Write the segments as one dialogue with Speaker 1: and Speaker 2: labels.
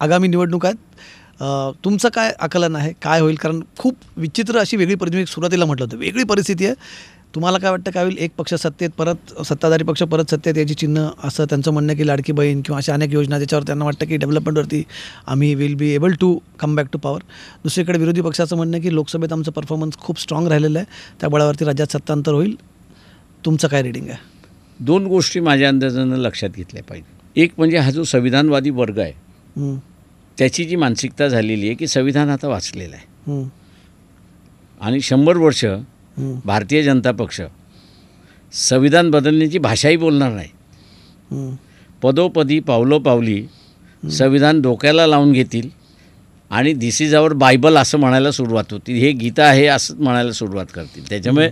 Speaker 1: आगामी निवडणूक आहेत तुमचं काय आकलन आहे काय होईल कारण खूप विचित्र अशी वेगळी परिस्थिती सुरुवातीला म्हटलं होतं वेगळी परिस्थिती आहे तुम्हाला काय वाटतं काय होईल एक पक्ष सत्तेत परत सत्ताधारी पक्ष परत सत्तेत याची चिन्ह असं त्यांचं म्हणणं की लाडकी बहीण किंवा अशा अनेक योजना ज्याच्यावर त्यांना वाटतं की डेव्हलपमेंटवरती आम्ही will be able to come back to power दुसरीकडे विरोधी पक्षाचं म्हणणं की लोकसभेत आमचं परफॉर्मन्स खूप स्ट्रॉंग राहिलेलं आहे त्या बळावरती राज्यात सत्तांतर होईल तुमचं काय रिडिंग आहे
Speaker 2: दोन गोष्टी माझ्या अंदाजानं लक्षात घेतल्या पाहिजे एक म्हणजे हा जो संविधानवादी वर्ग
Speaker 1: आहे
Speaker 2: त्याची जी मानसिकता झालेली आहे की संविधान आता वाचलेलं आहे आणि शंभर वर्ष भारतीय जनता पक्ष संविधान बदलण्याची भाषाही बोलणार नाही पदोपदी पावलोपावली संविधान डोक्याला लावून घेतील आणि दिस इज आवर बायबल असं म्हणायला सुरुवात होती हे गीता आहे असं म्हणायला सुरुवात करतील त्याच्यामुळे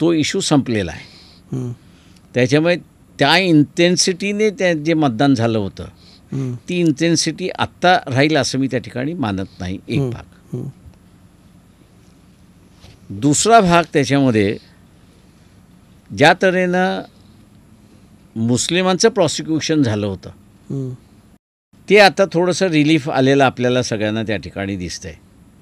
Speaker 2: तो इशू संपलेला
Speaker 1: आहे
Speaker 2: त्याच्यामुळे त्या इंटेन्सिटीने त्या जे मतदान झालं होतं ती इंटेन्सिटी आत्ता राहील असं मी त्या ठिकाणी मानत नाही एक भाग दुसरा भाग त्याच्यामध्ये ज्या तऱ्हेनं मुस्लिमांचं प्रॉसिक्युशन झालं होतं ते आता थोडंसं रिलीफ आलेलं आपल्याला सगळ्यांना त्या ठिकाणी दिसतंय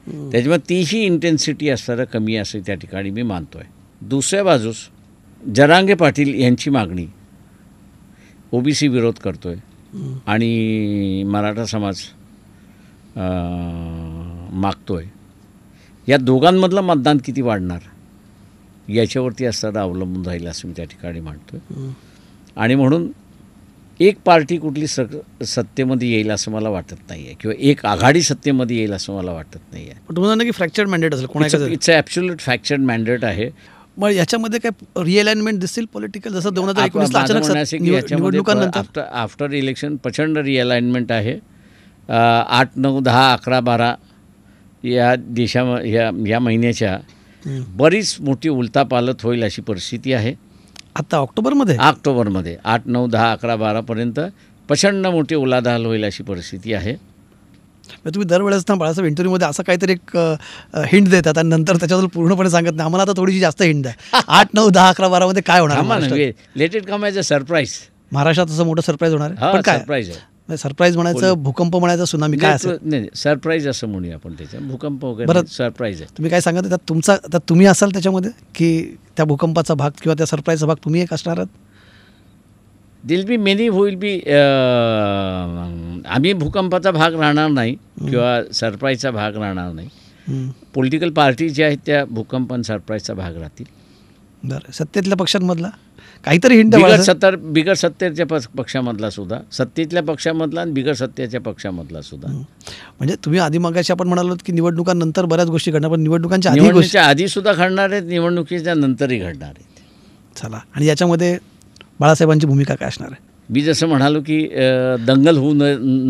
Speaker 2: त्याच्यामुळे तीही इंटेन्सिटी असणार कमी असं त्या ठिकाणी मी मानतोय दुसऱ्या बाजूस जरांगे पाटील यांची मागणी ओबीसी विरोध करतोय आणि मराठा समाज मागतो आहे या दोघांमधलं मतदान किती वाढणार याच्यावरती असताना अवलंबून राहील असं मी त्या ठिकाणी मांडतो आहे आणि म्हणून एक पार्टी कुठली स सत्तेमध्ये येईल असं मला वाटत नाही आहे किंवा एक आघाडी सत्तेमध्ये येईल असं मला वाटत
Speaker 1: नाही आहे तुम्हाला की फ्रॅक्चर मॅन्डेट असेल कोणाचं इट्स
Speaker 2: अ फ्रॅक्चर्ड मॅन्डेट आहे
Speaker 1: मग याच्यामध्ये काय रिअलाइनमेंट दिसतील पॉलिटिकल जसं दोन हजार एकोणीसला
Speaker 2: आफ्टर इलेक्शन प्रचंड रिअलाइनमेंट आहे आठ नऊ दहा अकरा बारा या देशा या या महिन्याच्या बरीच मोठी पालत होईल अशी परिस्थिती आहे आता ऑक्टोबरमध्ये ऑक्टोबरमध्ये आठ नऊ दहा अकरा बारापर्यंत प्रचंड मोठी उलाढाल होईल अशी परिस्थिती आहे
Speaker 1: म्हणजे तुम्ही दरवेळेस ना बाळासाहेब इंटरव्ह्यूमध्ये असं काहीतरी एक हिंट देतात आणि नंतर त्याच्याबद्दल पूर्णपणे सांगत नाही आम्हाला आता थोडीशी जास्त हिंट द्या आठ नऊ दहा अकरा बारामध्ये काय होणार
Speaker 2: लेटेड कम एज अ सरप्राईज
Speaker 1: महाराष्ट्रात असं मोठं सरप्राईज होणार पण काय सरप्राईज म्हणजे सरप्राईज म्हणायचं भूकंप म्हणायचं सुनामी काय असं
Speaker 2: नाही सरप्राईज असं म्हणूया आपण त्याच्या भूकंप वगैरे सरप्राईज आहे
Speaker 1: तुम्ही काय सांगत त्यात तुमचा त्यात तुम्ही असाल त्याच्यामध्ये की त्या भूकंपाचा भाग किंवा त्या सरप्राईजचा भाग तुम्ही एक असणार आहात
Speaker 2: दिल बी मेनी विल बी आम्ही भूकंपाचा भाग राहणार नाही किंवा सरप्राईजचा भाग राहणार नाही पॉलिटिकल पार्टी ज्या आहेत त्या भूकंप आणि सरप्राईजचा भाग राहतील
Speaker 1: बरं सत्तेतल्या पक्षांमधला काहीतरी हिंट बिगर सत्तर
Speaker 2: बिगर सत्तेच्या पक्षामधला सुद्धा सत्तेतल्या पक्षामधला आणि बिगर सत्तेच्या पक्षामधला सुद्धा
Speaker 1: म्हणजे तुम्ही आधी मागाशी आपण म्हणालो की निवडणुकांनंतर बऱ्याच गोष्टी घडणार पण निवडणुकांच्या निवडणुकीच्या
Speaker 2: आधी सुद्धा घडणार आहेत निवडणुकीच्या नंतरही घडणार आहेत चला
Speaker 1: आणि याच्यामध्ये बाळासाहेबांची भूमिका काय असणार आहे
Speaker 2: मी जसं म्हणालो की दंगल होऊ न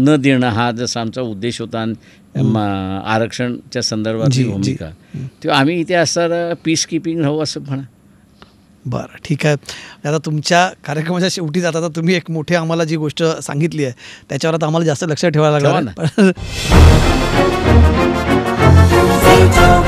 Speaker 2: न देणं हा जसा आमचा उद्देश होता आरक्षणच्या संदर्भातली भूमिका तेव्हा आम्ही इथे असताना पीस किपिंग राहू असं म्हणा
Speaker 1: बरं ठीक आहे आता तुमच्या कार्यक्रमाच्या शेवटी जाता आता तुम्ही एक मोठी आम्हाला जी गोष्ट सांगितली आहे त्याच्यावर आता आम्हाला जास्त लक्ष ठेवायला लागलं ना